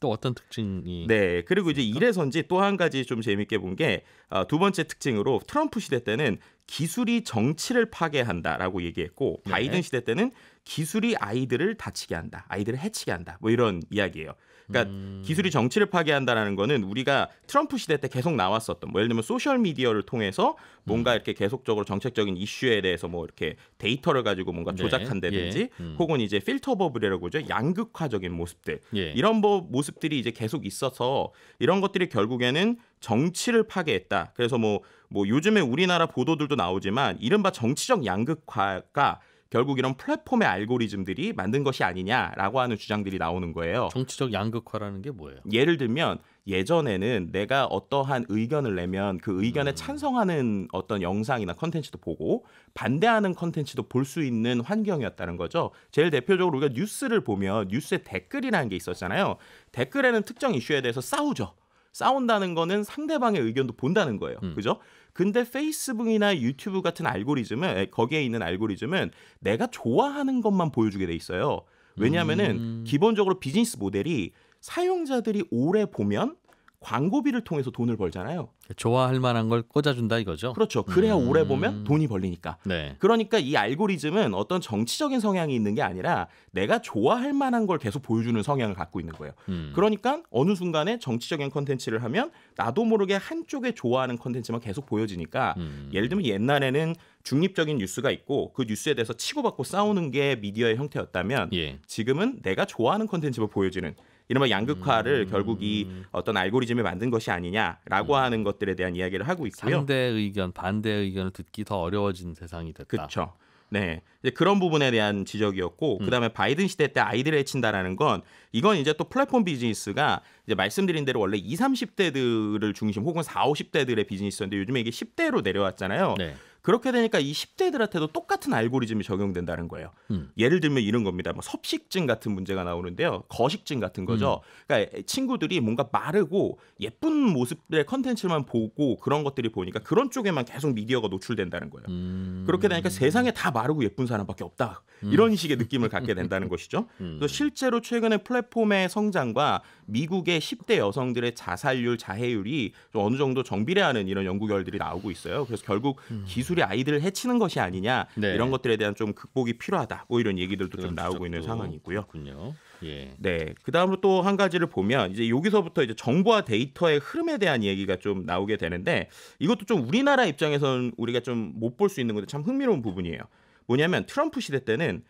또 어떤 특징이? 네, 그리고 이제 이래서인지 또 한 가지 좀 재밌게 본 게두 아, 번째 특징으로 트럼프 시대 때는 기술이 정치를 파괴한다라고 얘기했고 네. 바이든 시대 때는 기술이 아이들을 다치게 한다, 아이들을 해치게 한다, 뭐 이런 이야기예요. 그러니까 음. 기술이 정치를 파괴한다라는 거는 우리가 트럼프 시대 때 계속 나왔었던 뭐 예를 들면 소셜 미디어를 통해서 뭔가 음. 이렇게 계속적으로 정책적인 이슈에 대해서 뭐 이렇게 데이터를 가지고 뭔가 네. 조작한다든지 예. 음. 혹은 이제 필터 버블이라고 하죠 양극화적인 모습들 예. 이런 뭐 모습들이 이제 계속 있어서 이런 것들이 결국에는 정치를 파괴했다. 그래서 뭐, 뭐 요즘에 우리나라 보도들도 나오지만 이른바 정치적 양극화가 결국 이런 플랫폼의 알고리즘들이 만든 것이 아니냐라고 하는 주장들이 나오는 거예요. 정치적 양극화라는 게 뭐예요? 예를 들면 예전에는 내가 어떠한 의견을 내면 그 의견에 음. 찬성하는 어떤 영상이나 컨텐츠도 보고 반대하는 컨텐츠도 볼 수 있는 환경이었다는 거죠. 제일 대표적으로 우리가 뉴스를 보면 뉴스에 댓글이라는 게 있었잖아요. 댓글에는 특정 이슈에 대해서 싸우죠. 싸운다는 거는 상대방의 의견도 본다는 거예요. 음. 그죠? 근데 페이스북이나 유튜브 같은 알고리즘은 거기에 있는 알고리즘은 내가 좋아하는 것만 보여주게 돼 있어요. 왜냐하면은 음. 기본적으로 비즈니스 모델이 사용자들이 오래 보면 광고비를 통해서 돈을 벌잖아요. 좋아할 만한 걸 꽂아준다 이거죠. 그렇죠. 그래야 음... 오래 보면 돈이 벌리니까. 네. 그러니까 이 알고리즘은 어떤 정치적인 성향이 있는 게 아니라 내가 좋아할 만한 걸 계속 보여주는 성향을 갖고 있는 거예요. 음... 그러니까 어느 순간에 정치적인 컨텐츠를 하면 나도 모르게 한쪽에 좋아하는 컨텐츠만 계속 보여지니까 음... 예를 들면 옛날에는 중립적인 뉴스가 있고 그 뉴스에 대해서 치고받고 싸우는 게 미디어의 형태였다면 예. 지금은 내가 좋아하는 컨텐츠만 보여지는 이른바 뭐 양극화를 음. 결국 이 어떤 알고리즘을 만든 것이 아니냐라고 음. 하는 것들에 대한 이야기를 하고 있고요. 상대 의견, 반대 의견을 듣기 더 어려워진 세상이 됐다. 그렇죠. 네. 이제 그런 부분에 대한 지적이었고, 음. 그 다음에 바이든 시대 때 아이들을 해친다라는 건, 이건 이제 또 플랫폼 비즈니스가 이제 말씀드린 대로 원래 20, 30대들을 중심 혹은 40, 50대들의 비즈니스였는데 요즘에 이게 10대로 내려왔잖아요. 네. 그렇게 되니까 이 10대들한테도 똑같은 알고리즘이 적용된다는 거예요. 음. 예를 들면 이런 겁니다. 뭐 섭식증 같은 문제가 나오는데요. 거식증 같은 거죠. 음. 그러니까 친구들이 뭔가 마르고 예쁜 모습의 컨텐츠만 보고 그런 것들이 보니까 그런 쪽에만 계속 미디어가 노출된다는 거예요. 음. 그렇게 되니까 세상에 다 마르고 예쁜 사람밖에 없다. 음. 이런 식의 느낌을 갖게 된다는 것이죠. 음. 실제로 최근에 플랫폼의 성장과 미국의 10대 여성들의 자살률, 자해율이 어느 정도 정비례하는 이런 연구 결들이 나오고 있어요. 그래서 결국 음. 기술 우리 아이들을 해치는 것이 아니냐 네. 이런 것들에 대한 좀 극복이 필요하다. 뭐 이런 얘기들도 좀 나오고 있는 상황이고요. 군요 예. 네. 그다음으로 또 한 가지를 보면 이제 여기서부터 이제 정보와 데이터의 흐름에 대한 얘기가 좀 나오게 되는데 이것도 좀 우리나라 입장에서는 우리가 좀 못 볼 수 있는 건데 참 흥미로운 부분이에요. 뭐냐면 트럼프 시대 때는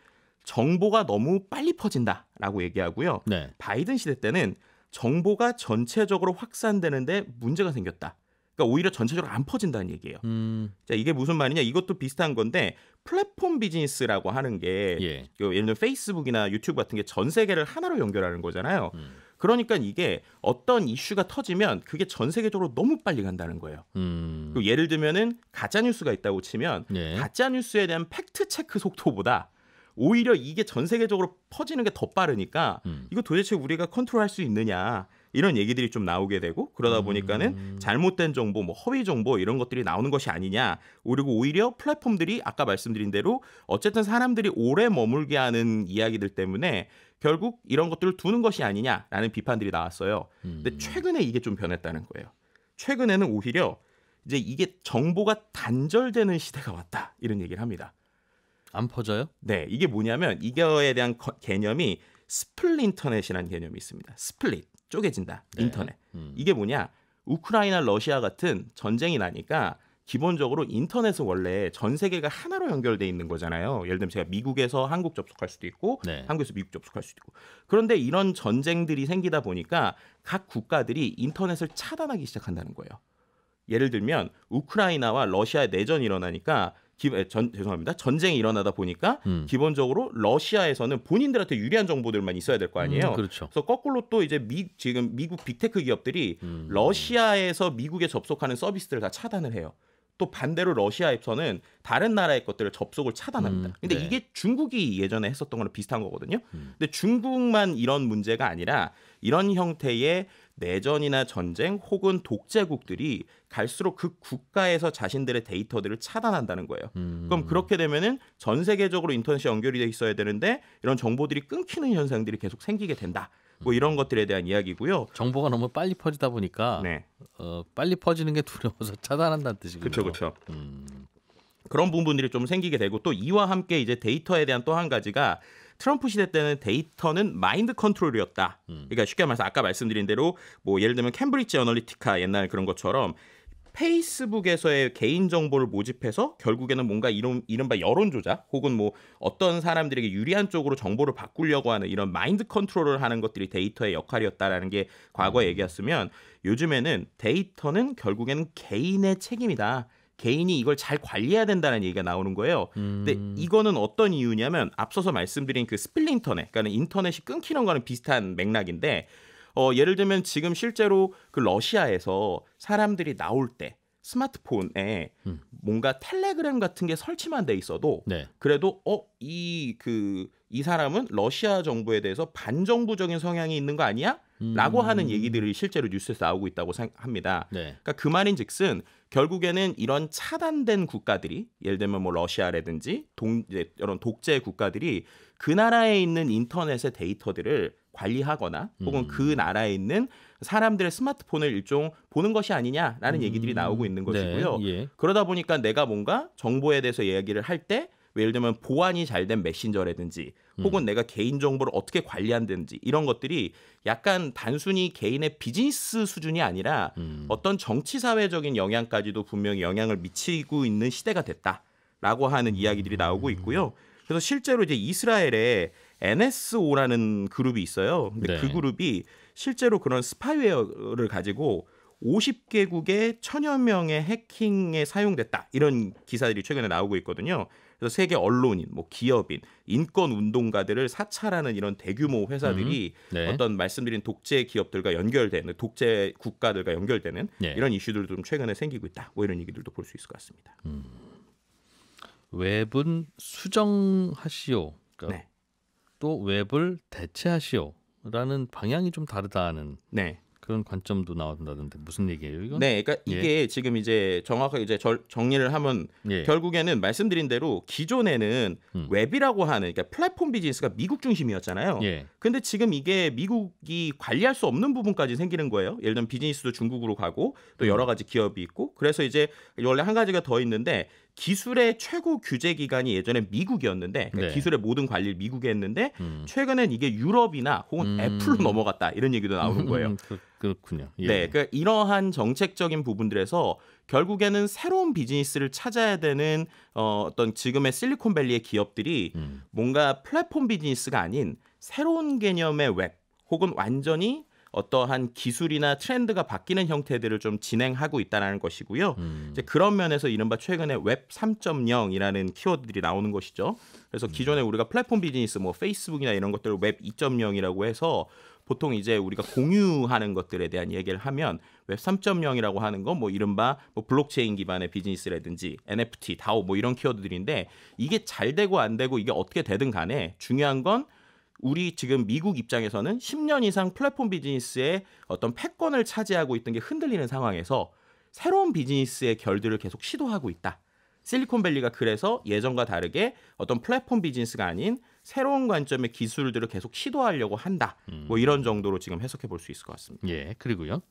정보가 너무 빨리 퍼진다라고 얘기하고요. 네. 바이든 시대 때는 정보가 전체적으로 확산되는데 문제가 생겼다. 그러니까 오히려 전체적으로 안 퍼진다는 얘기예요. 음. 자, 이게 무슨 말이냐? 이것도 비슷한 건데 플랫폼 비즈니스라고 하는 게 예. 그 예를 들면 페이스북이나 유튜브 같은 게 전 세계를 하나로 연결하는 거잖아요. 음. 그러니까 이게 어떤 이슈가 터지면 그게 전 세계적으로 너무 빨리 간다는 거예요. 음. 그리고 예를 들면은 가짜 뉴스가 있다고 치면 예. 가짜 뉴스에 대한 팩트 체크 속도보다 오히려 이게 전 세계적으로 퍼지는 게 더 빠르니까 음. 이거 도대체 우리가 컨트롤할 수 있느냐 이런 얘기들이 좀 나오게 되고 그러다 음. 보니까는 잘못된 정보, 뭐 허위 정보 이런 것들이 나오는 것이 아니냐. 그리고 오히려 플랫폼들이 아까 말씀드린 대로 어쨌든 사람들이 오래 머물게 하는 이야기들 때문에 결국 이런 것들을 두는 것이 아니냐라는 비판들이 나왔어요. 근데 음. 최근에 이게 좀 변했다는 거예요. 최근에는 오히려 이제 이게 정보가 단절되는 시대가 왔다 이런 얘기를 합니다. 안 퍼져요? 네, 이게 뭐냐면 이거에 대한 개념이 스플린터넷이라는 개념이 있습니다. 스플릿. 쪼개진다. 네. 인터넷. 음. 이게 뭐냐? 우크라이나 러시아 같은 전쟁이 나니까 기본적으로 인터넷은 원래 전 세계가 하나로 연결돼 있는 거잖아요. 예를 들면 제가 미국에서 한국 접속할 수도 있고 네. 한국에서 미국 접속할 수도 있고. 그런데 이런 전쟁들이 생기다 보니까 각 국가들이 인터넷을 차단하기 시작한다는 거예요. 예를 들면 우크라이나와 러시아 내전이 일어나니까 기, 전, 죄송합니다. 전쟁이 일어나다 보니까 음. 기본적으로 러시아에서는 본인들한테 유리한 정보들만 있어야 될거 음, 아니에요. 음, 그렇죠. 그래서 거꾸로 또 이제 미, 지금 미국 빅테크 기업들이 음. 러시아에서 미국에 접속하는 서비스들을 다 차단을 해요. 또 반대로 러시아에서는 다른 나라의 것들을 접속을 차단합니다. 음, 근데 네. 이게 중국이 예전에 했었던 거랑 비슷한 거거든요. 음. 근데 중국만 이런 문제가 아니라 이런 형태의 내전이나 전쟁 혹은 독재국들이 갈수록 그 국가에서 자신들의 데이터들을 차단한다는 거예요. 음. 그럼 그렇게 되면은 전 세계적으로 인터넷이 연결이 돼 있어야 되는데 이런 정보들이 끊기는 현상들이 계속 생기게 된다. 뭐 이런 음. 것들에 대한 이야기고요. 정보가 너무 빨리 퍼지다 보니까 네. 어, 빨리 퍼지는 게 두려워서 차단한다는 뜻이군 그렇죠, 그렇죠. 음. 그런 부분들이 좀 생기게 되고 또 이와 함께 이제 데이터에 대한 또 한 가지가 트럼프 시대 때는 데이터는 마인드 컨트롤이었다. 음. 그러니까 쉽게 말해서 아까 말씀드린 대로 뭐 예를 들면 캠브리지 어널리티카 옛날 그런 것처럼 페이스북에서의 개인 정보를 모집해서 결국에는 뭔가 이런 이른바 여론 조작 혹은 뭐 어떤 사람들에게 유리한 쪽으로 정보를 바꾸려고 하는 이런 마인드 컨트롤을 하는 것들이 데이터의 역할이었다라는 게 과거에 음. 얘기였으면 요즘에는 데이터는 결국에는 개인의 책임이다. 개인이 이걸 잘 관리해야 된다는 얘기가 나오는 거예요. 음. 근데 이거는 어떤 이유냐면 앞서서 말씀드린 그 스플링 터넷 그러니까 인터넷이 끊기는 거는 비슷한 맥락인데 어, 예를 들면 지금 실제로 그 러시아에서 사람들이 나올 때 스마트폰에 음. 뭔가 텔레그램 같은 게 설치만 돼 있어도 네. 그래도 어이 그이 그, 이 사람은 러시아 정부에 대해서 반정부적인 성향이 있는 거 아니야? 라고 음. 하는 얘기들이 실제로 뉴스에서 나오고 있다고 합니다. 네. 그러니까 그 말인즉슨 결국에는 이런 차단된 국가들이 예를 들면 뭐 러시아라든지 동, 이런 독재 국가들이 그 나라에 있는 인터넷의 데이터들을 관리하거나 혹은 그 음. 그 나라에 있는 사람들의 스마트폰을 일종 보는 것이 아니냐라는 음. 얘기들이 나오고 있는 네. 것이고요. 네, 예. 그러다 보니까 내가 뭔가 정보에 대해서 이야기를 할 때 예를 들면 보안이 잘 된 메신저라든지 음. 혹은 내가 개인 정보를 어떻게 관리한다든지 이런 것들이 약간 단순히 개인의 비즈니스 수준이 아니라 음. 어떤 정치 사회적인 영향까지도 분명히 영향을 미치고 있는 시대가 됐다라고 하는 음. 이야기들이 나오고 있고요. 그래서 실제로 이제 이스라엘에 NSO라는 그룹이 있어요. 근데 네. 그 그룹이 실제로 그런 스파이웨어를 가지고 50개국의 천여 명의 해킹에 사용됐다. 이런 기사들이 최근에 나오고 있거든요. 그래서 세계 언론인, 뭐 기업인, 인권 운동가들을 사찰하는 이런 대규모 회사들이 음, 네. 어떤 말씀드린 독재 기업들과 연결되는 독재 국가들과 연결되는 네. 이런 이슈들도 좀 최근에 생기고 있다. 뭐 이런 얘기들도 볼 수 있을 것 같습니다. 음. 웹은 수정하시오. 그러니까 네. 또 웹을 대체하시오라는 방향이 좀 다르다는 네. 그런 관점도 나온다던데 무슨 얘기예요 이건? 네, 그러니까 예. 이게 예. 지금 이제 정확하게 이제 절, 정리를 하면 예. 결국에는 말씀드린 대로 기존에는 음. 웹이라고 하는 그러니까 플랫폼 비즈니스가 미국 중심이었잖아요. 예. 근데 지금 이게 미국이 관리할 수 없는 부분까지 생기는 거예요. 예를 들면 비즈니스도 중국으로 가고 또 음. 여러 가지 기업이 있고 그래서 이제 원래 한 가지가 더 있는데 기술의 최고 규제 기관이 예전에 미국이었는데 그러니까 네. 기술의 모든 관리를 미국에 했는데 음. 최근엔 이게 유럽이나 혹은 음. 애플로 넘어갔다 이런 얘기도 나오는 음, 거예요. 음, 그, 렇군요 예. 네, 그러니까 이러한 정책적인 부분들에서 결국에는 새로운 비즈니스를 찾아야 되는 어, 어떤 지금의 실리콘밸리의 기업들이 음. 뭔가 플랫폼 비즈니스가 아닌 새로운 개념의 웹 혹은 완전히 어떠한 기술이나 트렌드가 바뀌는 형태들을 좀 진행하고 있다는 것이고요. 음. 이제 그런 면에서 이른바 최근에 웹 3.0이라는 키워드들이 나오는 것이죠. 그래서 음. 기존에 우리가 플랫폼 비즈니스 뭐 페이스북이나 이런 것들을 웹 2.0이라고 해서 보통 이제 우리가 공유하는 것들에 대한 얘기를 하면 웹 3.0이라고 하는 건 뭐 이른바 뭐 블록체인 기반의 비즈니스라든지 NFT, DAO 뭐 이런 키워드들인데 이게 잘 되고 안 되고 이게 어떻게 되든 간에 중요한 건 우리 지금 미국 입장에서는 10년 이상 플랫폼 비즈니스의 어떤 패권을 차지하고 있던 게 흔들리는 상황에서 새로운 비즈니스의 결들을 계속 시도하고 있다. 실리콘밸리가 그래서 예전과 다르게 어떤 플랫폼 비즈니스가 아닌 새로운 관점의 기술들을 계속 시도하려고 한다. 뭐 음. 이런 정도로 지금 해석해 볼 수 있을 것 같습니다. 예, 그리고요.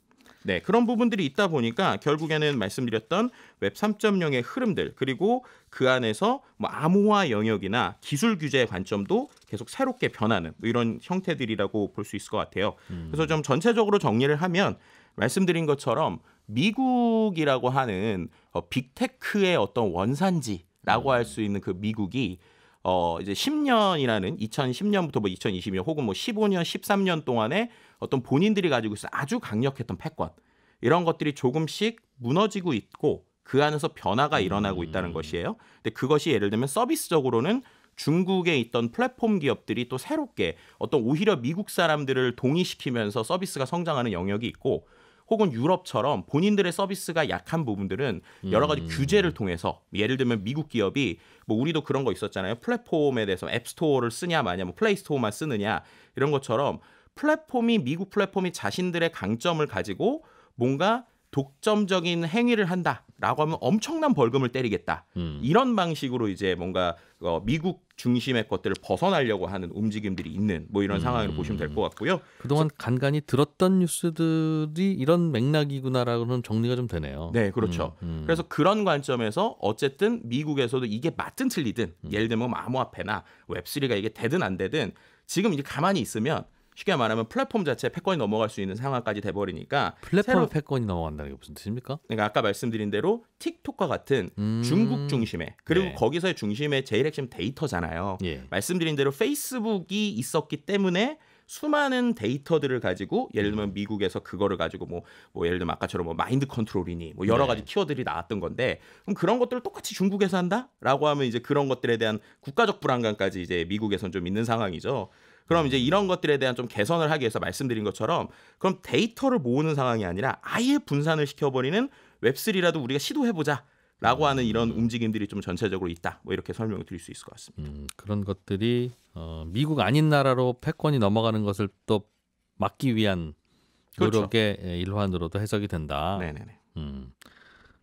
네, 그런 부분들이 있다 보니까 결국에는 말씀드렸던 웹 3.0의 흐름들 그리고 그 안에서 뭐 암호화 영역이나 기술 규제의 관점도 계속 새롭게 변하는 뭐 이런 형태들이라고 볼 수 있을 것 같아요. 음. 그래서 좀 전체적으로 정리를 하면 말씀드린 것처럼 미국이라고 하는 어, 빅테크의 어떤 원산지라고 음. 할수 있는 그 미국이 어 이제 10년이라는 2010년부터 뭐 2020년 혹은 뭐 15년, 13년 동안에 어떤 본인들이 가지고 있어 아주 강력했던 패권 이런 것들이 조금씩 무너지고 있고 그 안에서 변화가 일어나고 있다는 음. 것이에요. 근데 그것이 예를 들면 서비스적으로는 중국에 있던 플랫폼 기업들이 또 새롭게 어떤 오히려 미국 사람들을 동의시키면서 서비스가 성장하는 영역이 있고 혹은 유럽처럼 본인들의 서비스가 약한 부분들은 여러 가지 음. 규제를 통해서 예를 들면 미국 기업이 뭐 우리도 그런 거 있었잖아요. 플랫폼에 대해서 앱스토어를 쓰냐 마냐 뭐 플레이스토어만 쓰느냐 이런 것처럼 플랫폼이 미국 플랫폼이 자신들의 강점을 가지고 뭔가 독점적인 행위를 한다라고 하면 엄청난 벌금을 때리겠다. 음. 이런 방식으로 이제 뭔가 어, 미국 중심의 것들을 벗어나려고 하는 움직임들이 있는 뭐 이런 음. 상황을로 보시면 될 것 같고요. 그동안 간간히 들었던 뉴스들이 이런 맥락이구나라고는 정리가 좀 되네요. 네, 그렇죠. 음. 음. 그래서 그런 관점에서 어쨌든 미국에서도 이게 맞든 틀리든 음. 예를 들면 뭐 암호화폐나 웹3가 이게 되든 안 되든 지금 이제 가만히 있으면 쉽게 말하면 플랫폼 자체 패권이 넘어갈 수 있는 상황까지 돼버리니까 플랫폼 새로... 패권이 넘어간다는 게 무슨 뜻입니까? 그러니까 아까 말씀드린 대로 틱톡과 같은 음... 중국 중심의 그리고 네. 거기서의 중심의 제일 핵심 데이터잖아요. 예. 말씀드린 대로 페이스북이 있었기 때문에 수많은 데이터들을 가지고 예를 들면 음. 미국에서 그거를 가지고 뭐, 뭐 예를 들면 아까처럼 뭐 마인드 컨트롤이니 뭐 여러 네. 가지 네. 키워드들이 나왔던 건데 그럼 그런 것들을 똑같이 중국에서 한다라고 하면 이제 그런 것들에 대한 국가적 불안감까지 이제 미국에선 좀 있는 상황이죠. 그럼 이제 이런 것들에 대한 좀 개선을 하기 위해서 말씀드린 것처럼 그럼 데이터를 모으는 상황이 아니라 아예 분산을 시켜버리는 웹3라도 우리가 시도해보자. 라고 하는 이런 움직임들이 좀 전체적으로 있다. 뭐 이렇게 설명을 드릴 수 있을 것 같습니다. 음, 그런 것들이 어, 미국 아닌 나라로 패권이 넘어가는 것을 또 막기 위한 그렇죠. 노력의 그렇죠. 일환으로도 해석이 된다. 네네네. 음,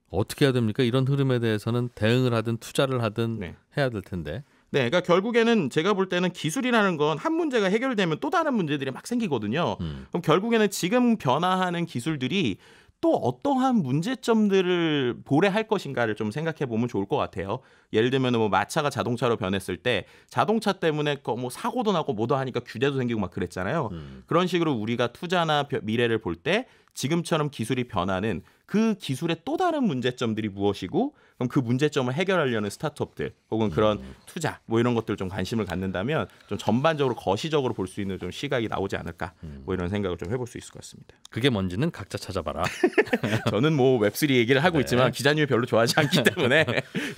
어떻게 해야 됩니까? 이런 흐름에 대해서는 대응을 하든 투자를 하든 네. 해야 될 텐데. 네, 그러니까 결국에는 제가 볼 때는 기술이라는 건 한 문제가 해결되면 또 다른 문제들이 막 생기거든요. 음. 그럼 결국에는 지금 변화하는 기술들이 또 어떠한 문제점들을 보래할 것인가를 좀 생각해 보면 좋을 것 같아요. 예를 들면 뭐 마차가 자동차로 변했을 때 자동차 때문에 뭐 사고도 나고 뭐도 하니까 규제도 생기고 막 그랬잖아요. 음. 그런 식으로 우리가 투자나 미래를 볼 때 지금처럼 기술이 변하는 그 기술의 또 다른 문제점들이 무엇이고 그럼 그 문제점을 해결하려는 스타트업들 혹은 그런 음. 투자 뭐 이런 것들 좀 관심을 갖는다면 좀 전반적으로 거시적으로 볼 수 있는 좀 시각이 나오지 않을까 음. 뭐 이런 생각을 좀 해볼 수 있을 것 같습니다. 그게 뭔지는 각자 찾아봐라. 저는 뭐 웹3 얘기를 하고 네. 있지만 기자님이 별로 좋아하지 않기 때문에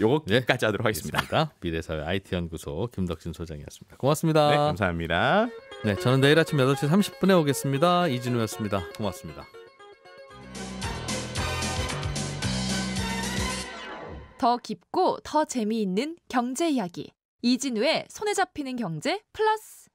요거까지 네. 하도록 하겠습니다. 알겠습니다. 미래사회 IT 연구소 김덕진 소장이었습니다. 고맙습니다. 네, 감사합니다. 네, 저는 내일 아침 8시 30분에 오겠습니다. 이진우였습니다. 고맙습니다. 더 깊고 더 재미있는 경제 이야기. 이진우의 손에 잡히는 경제 플러스.